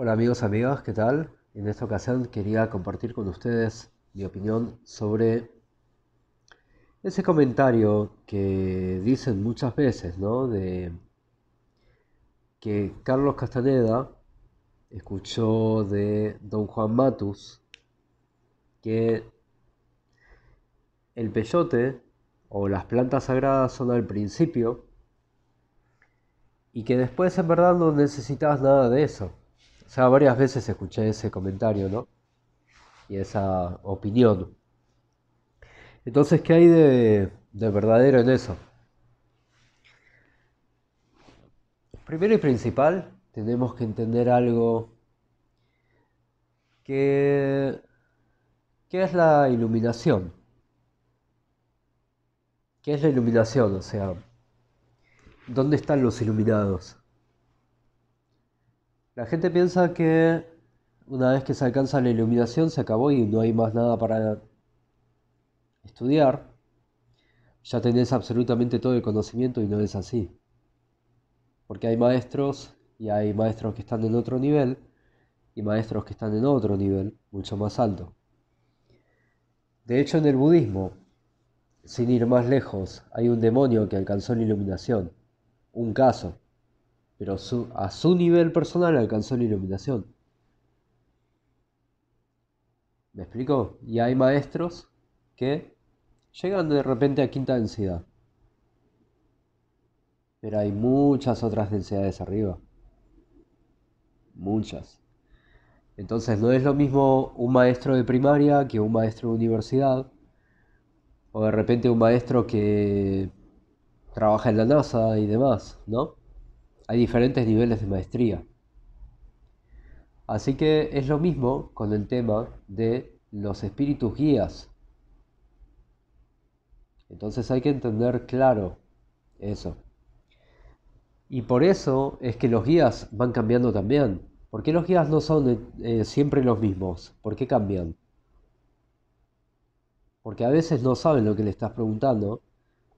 Hola amigos, amigas, ¿qué tal? En esta ocasión quería compartir con ustedes mi opinión sobre ese comentario que dicen muchas veces, ¿no? De que Carlos Castaneda escuchó de don Juan Matus que el peyote o las plantas sagradas son al principio y que después en verdad no necesitas nada de eso o sea, varias veces escuché ese comentario, ¿no? Y esa opinión. Entonces, ¿qué hay de, verdadero en eso? Primero y principal, tenemos que entender algo que, qué es la iluminación. ¿Qué es la iluminación? O sea, ¿dónde están los iluminados? La gente piensa que una vez que se alcanza la iluminación se acabó y no hay más nada para estudiar. Ya tenés absolutamente todo el conocimiento y no es así. Porque hay maestros y hay maestros que están en otro nivel y maestros que están en otro nivel mucho más alto. De hecho en el budismo, sin ir más lejos, hay un demonio que alcanzó la iluminación. Un caso pero a su nivel personal alcanzó la iluminación. ¿Me explico? Y hay maestros que llegan de repente a quinta densidad. Pero hay muchas otras densidades arriba. Muchas. Entonces no es lo mismo un maestro de primaria que un maestro de universidad. O de repente un maestro que trabaja en la NASA y demás, ¿no? hay diferentes niveles de maestría. Así que es lo mismo con el tema de los espíritus guías. Entonces hay que entender claro eso. Y por eso es que los guías van cambiando también. ¿Por qué los guías no son eh, eh, siempre los mismos? ¿Por qué cambian? Porque a veces no saben lo que le estás preguntando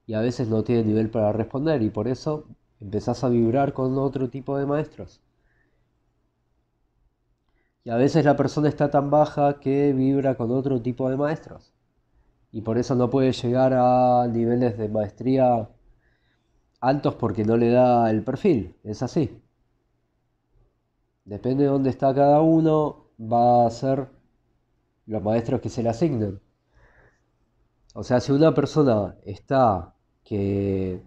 y a veces no tienen nivel para responder y por eso empezás a vibrar con otro tipo de maestros. Y a veces la persona está tan baja que vibra con otro tipo de maestros. Y por eso no puede llegar a niveles de maestría altos porque no le da el perfil. Es así. Depende de dónde está cada uno, va a ser los maestros que se le asignen. O sea, si una persona está que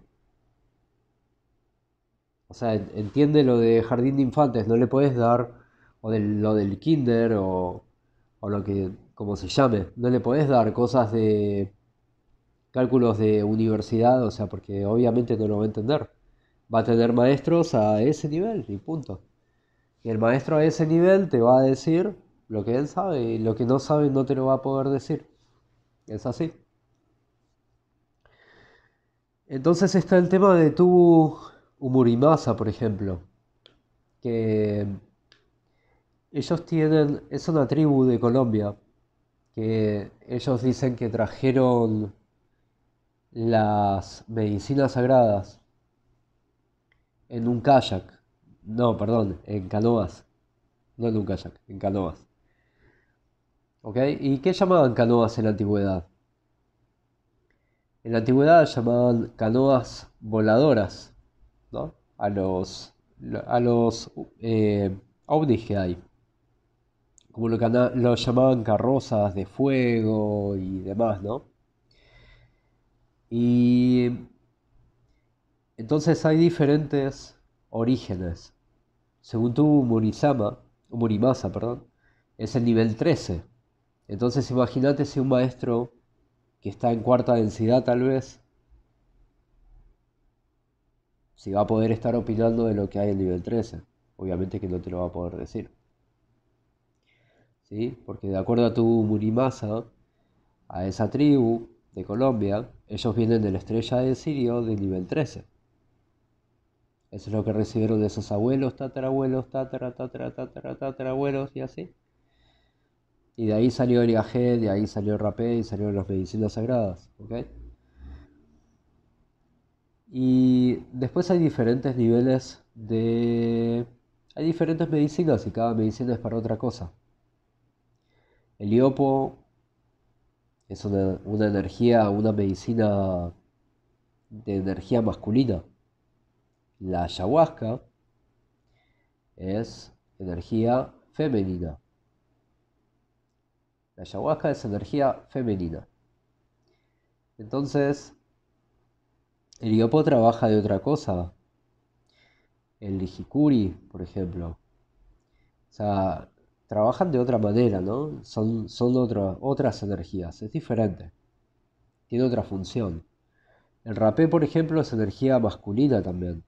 o sea, entiende lo de jardín de infantes, no le puedes dar, o de, lo del kinder, o, o lo que, como se llame, no le puedes dar cosas de cálculos de universidad, o sea, porque obviamente no lo va a entender. Va a tener maestros a ese nivel y punto. Y el maestro a ese nivel te va a decir lo que él sabe y lo que no sabe no te lo va a poder decir. Es así. Entonces está el tema de tu Umurimasa, por ejemplo, que ellos tienen, es una tribu de Colombia, que ellos dicen que trajeron las medicinas sagradas en un kayak, no, perdón, en canoas, no en un kayak, en canoas. ¿Y qué llamaban canoas en la antigüedad? En la antigüedad llamaban canoas voladoras, a los, a eh, ovnis que hay. Como lo, lo llamaban carrozas de fuego y demás, ¿no? Y entonces hay diferentes orígenes. Según tu Murisama, Murimasa perdón, es el nivel 13. Entonces imagínate si un maestro que está en cuarta densidad tal vez, si va a poder estar opinando de lo que hay en nivel 13. Obviamente que no te lo va a poder decir. ¿Sí? Porque de acuerdo a tu Murimasa, a esa tribu de Colombia, ellos vienen de la estrella de Sirio del nivel 13. Eso es lo que recibieron de esos abuelos, tatarabuelos, tatara, tatara, y así. Y de ahí salió el IAG, de ahí salió el rapé y salieron las medicinas sagradas. Y después hay diferentes niveles de... Hay diferentes medicinas y cada medicina es para otra cosa. El iopo es una, una energía, una medicina de energía masculina. La ayahuasca es energía femenina. La ayahuasca es energía femenina. Entonces, el iopo trabaja de otra cosa. El Hikuri, por ejemplo. O sea, trabajan de otra manera, ¿no? Son, son otras energías, es diferente. Tiene otra función. El rapé, por ejemplo, es energía masculina también.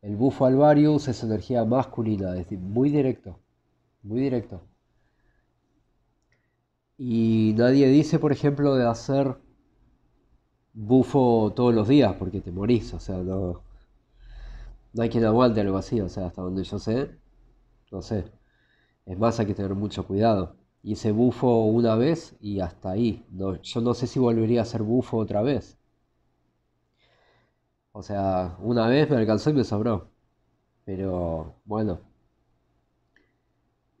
El bufo alvarius es energía masculina, es muy directo. Muy directo. Y nadie dice, por ejemplo, de hacer bufo todos los días porque te morís, o sea, no, hay quien aguante algo así, o sea, hasta donde yo sé, no sé. Es más, hay que tener mucho cuidado. Hice bufo una vez y hasta ahí. No, yo no sé si volvería a ser bufo otra vez. O sea, una vez me alcanzó y me sobró. Pero bueno.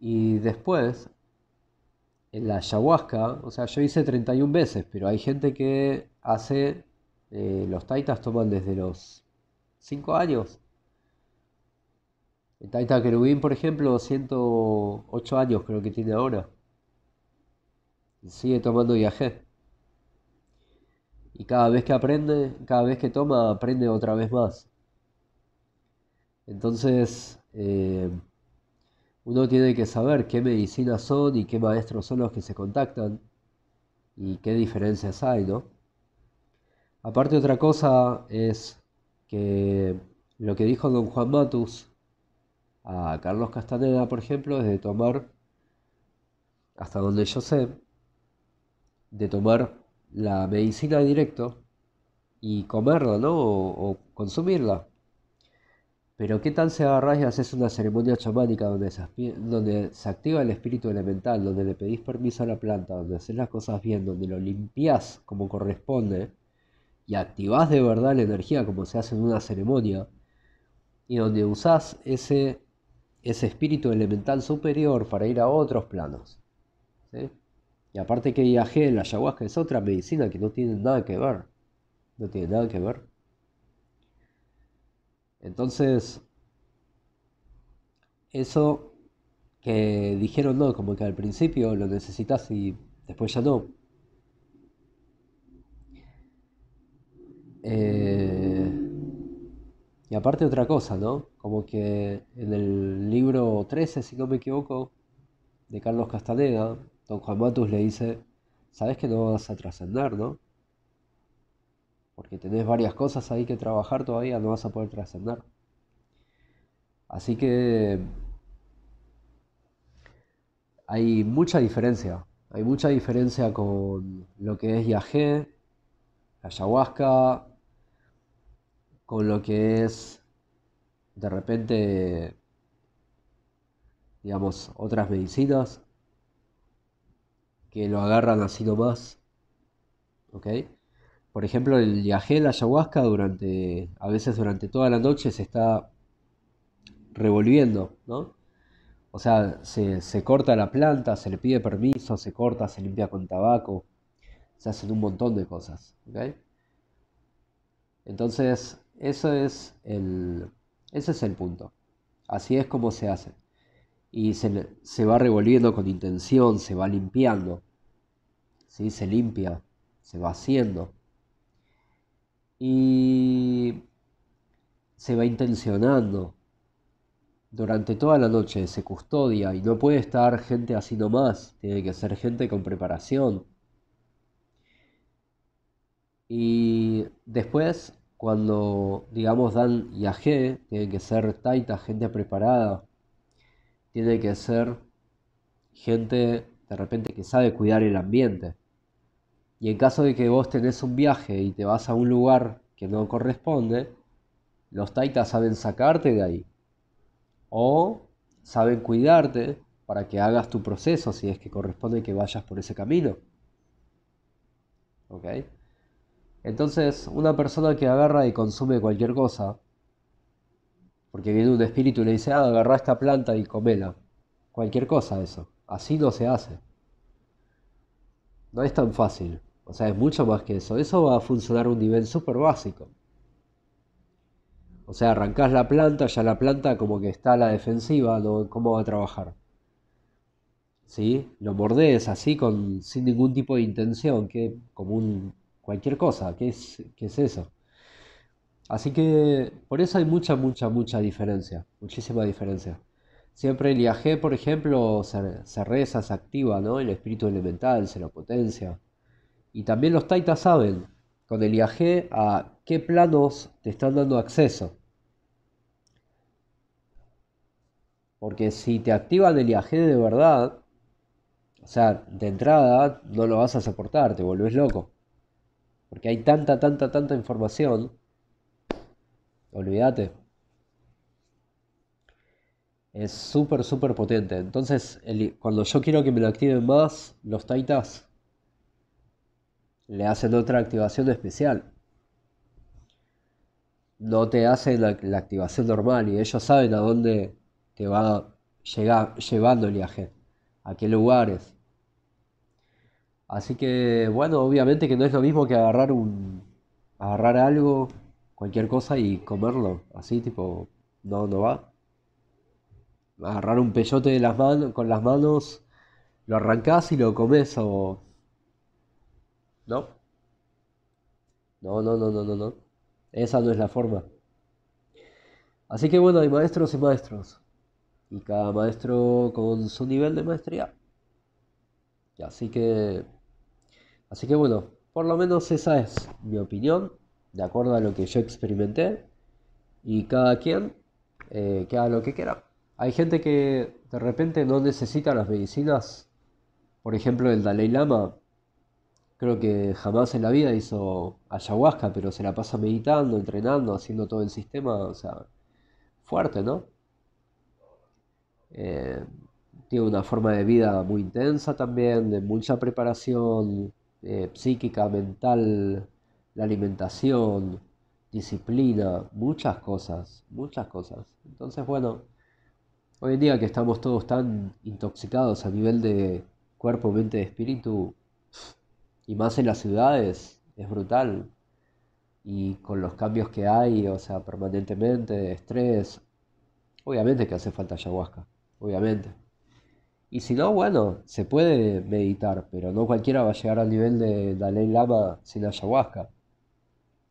Y después, en la ayahuasca, o sea, yo hice 31 veces, pero hay gente que hace, eh, los taitas toman desde los 5 años. El taita querubín, por ejemplo, 108 años creo que tiene ahora. sigue tomando viaje. Y cada vez que aprende, cada vez que toma, aprende otra vez más. Entonces, eh, uno tiene que saber qué medicinas son y qué maestros son los que se contactan y qué diferencias hay, ¿no? Aparte otra cosa es que lo que dijo don Juan Matus a Carlos Castaneda, por ejemplo, es de tomar, hasta donde yo sé, de tomar la medicina directo y comerla, ¿no? o consumirla. Pero ¿qué tal se agarrás y haces una ceremonia chamánica donde se, activa el espíritu elemental, donde le pedís permiso a la planta, donde haces las cosas bien, donde lo limpias como corresponde y activás de verdad la energía como se hace en una ceremonia y donde usás ese, ese espíritu elemental superior para ir a otros planos? Y aparte que en la ayahuasca es otra medicina que no tiene nada que ver. No tiene nada que ver. Entonces, eso que dijeron no, como que al principio lo necesitas y después ya no. Eh, y aparte otra cosa, ¿no? Como que en el libro 13, si no me equivoco, de Carlos Castaneda, don Juan Matus le dice, sabes que no vas a trascender, ¿no? porque tenés varias cosas ahí que trabajar todavía, no vas a poder trascender. Así que hay mucha diferencia, hay mucha diferencia con lo que es yagé, ayahuasca, con lo que es de repente, digamos, otras medicinas que lo agarran así nomás, ¿ok? Por ejemplo, el yagé, la ayahuasca, durante, a veces durante toda la noche se está revolviendo, ¿no? O sea, se, corta la planta, se le pide permiso, se corta, se limpia con tabaco, se hacen un montón de cosas, Entonces, eso es el, ese es el punto. Así es como se hace. Y se, se va revolviendo con intención, se va limpiando, ¿sí? se limpia, se va haciendo y se va intencionando. Durante toda la noche se custodia y no puede estar gente así nomás, tiene que ser gente con preparación. Y después, cuando digamos dan viaje tiene que ser taita, gente preparada, tiene que ser gente de repente que sabe cuidar el ambiente. Y en caso de que vos tenés un viaje y te vas a un lugar que no corresponde, los taitas saben sacarte de ahí. O saben cuidarte para que hagas tu proceso si es que corresponde que vayas por ese camino. ¿Ok? Entonces, una persona que agarra y consume cualquier cosa, porque viene un espíritu y le dice, ah, agarra esta planta y comela. Cualquier cosa eso. Así no se hace. No es tan fácil. O sea, es mucho más que eso. Eso va a funcionar a un nivel súper básico. O sea, arrancás la planta, ya la planta como que está a la defensiva, ¿cómo va a trabajar? ¿Sí? Lo mordés así con, sin ningún tipo de intención, que como un, cualquier cosa, ¿qué es, qué es eso? Así que por eso hay mucha, mucha, mucha diferencia, muchísima diferencia. Siempre el IAG, por ejemplo, se, se reza, se activa, ¿no? El espíritu elemental, se lo potencia. Y también los taitas saben, con el IAG, a qué planos te están dando acceso. Porque si te activan el IAG de verdad, o sea, de entrada no lo vas a soportar, te volvés loco. Porque hay tanta, tanta, tanta información. Olvídate. Es súper, súper potente. Entonces, cuando yo quiero que me lo activen más, los Taitas le hacen otra activación especial. No te hacen la, activación normal y ellos saben a dónde te va llegar, llevando el viaje, a qué lugares. Así que, bueno, obviamente que no es lo mismo que agarrar un. agarrar algo, cualquier cosa y comerlo. Así, tipo, no, no va agarrar un peyote de las manos, con las manos, lo arrancás y lo comes o... ¿No? No, no, no, no, no, no. Esa no es la forma. Así que bueno, hay maestros y maestros. Y cada maestro con su nivel de maestría. Y así que... Así que bueno, por lo menos esa es mi opinión, de acuerdo a lo que yo experimenté. Y cada quien eh, que haga lo que quiera. Hay gente que de repente no necesita las medicinas. Por ejemplo, el Dalai Lama, creo que jamás en la vida hizo ayahuasca, pero se la pasa meditando, entrenando, haciendo todo el sistema, o sea, fuerte, ¿no? Eh, tiene una forma de vida muy intensa también, de mucha preparación eh, psíquica, mental, la alimentación, disciplina, muchas cosas, muchas cosas. Entonces, bueno, Hoy en día que estamos todos tan intoxicados a nivel de cuerpo, mente, y espíritu, y más en las ciudades, es brutal. Y con los cambios que hay, o sea, permanentemente, estrés, obviamente que hace falta ayahuasca, obviamente. Y si no, bueno, se puede meditar, pero no cualquiera va a llegar al nivel de Dalai Lama sin ayahuasca.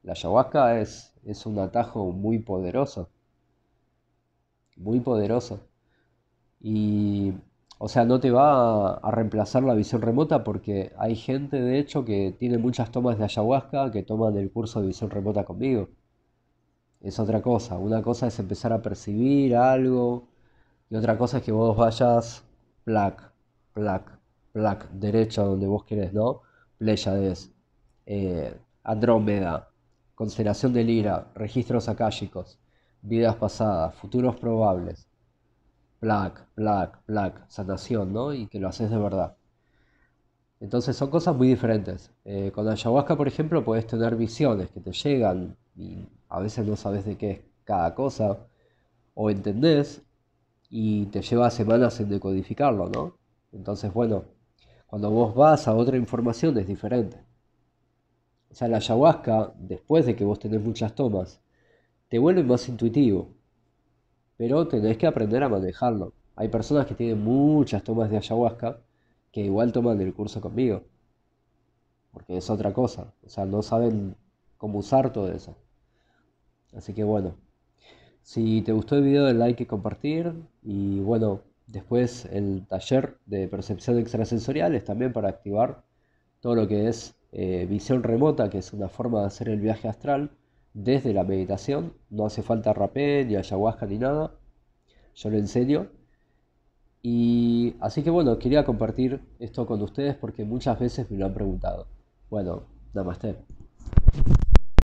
La ayahuasca es, es un atajo muy poderoso. Muy poderoso. Y, o sea, no te va a, reemplazar la visión remota porque hay gente, de hecho, que tiene muchas tomas de ayahuasca que toman el curso de visión remota conmigo. Es otra cosa. Una cosa es empezar a percibir algo y otra cosa es que vos vayas plac, plac, plac, derecho donde vos querés, ¿no? Pleiades, eh, Andrómeda, constelación de Lira, registros akáshicos, vidas pasadas, futuros probables Black, black, black, sanación, ¿no? Y que lo haces de verdad. Entonces son cosas muy diferentes. Eh, con ayahuasca, por ejemplo, puedes tener visiones que te llegan y a veces no sabes de qué es cada cosa o entendés y te lleva semanas en decodificarlo, ¿no? Entonces, bueno, cuando vos vas a otra información es diferente. O sea, la ayahuasca, después de que vos tenés muchas tomas, te vuelve más intuitivo, pero tenés que aprender a manejarlo. Hay personas que tienen muchas tomas de ayahuasca que igual toman el curso conmigo, porque es otra cosa, o sea, no saben cómo usar todo eso. Así que bueno, si te gustó el video, el like y compartir, y bueno, después el taller de percepción extrasensorial es también para activar todo lo que es eh, visión remota, que es una forma de hacer el viaje astral desde la meditación. No hace falta rapé, ni ayahuasca, ni nada. Yo lo enseño. Y así que bueno, quería compartir esto con ustedes porque muchas veces me lo han preguntado. Bueno, namaste.